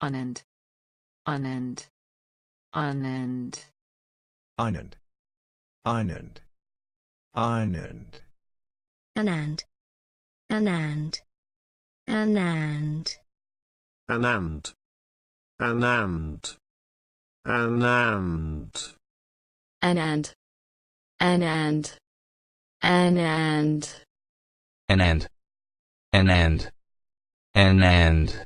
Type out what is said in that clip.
unend, unend, unend, unend, unend, unend, unend, unend, unend, unend, unend, unend, unend, unend, unend, unend, unend, unend.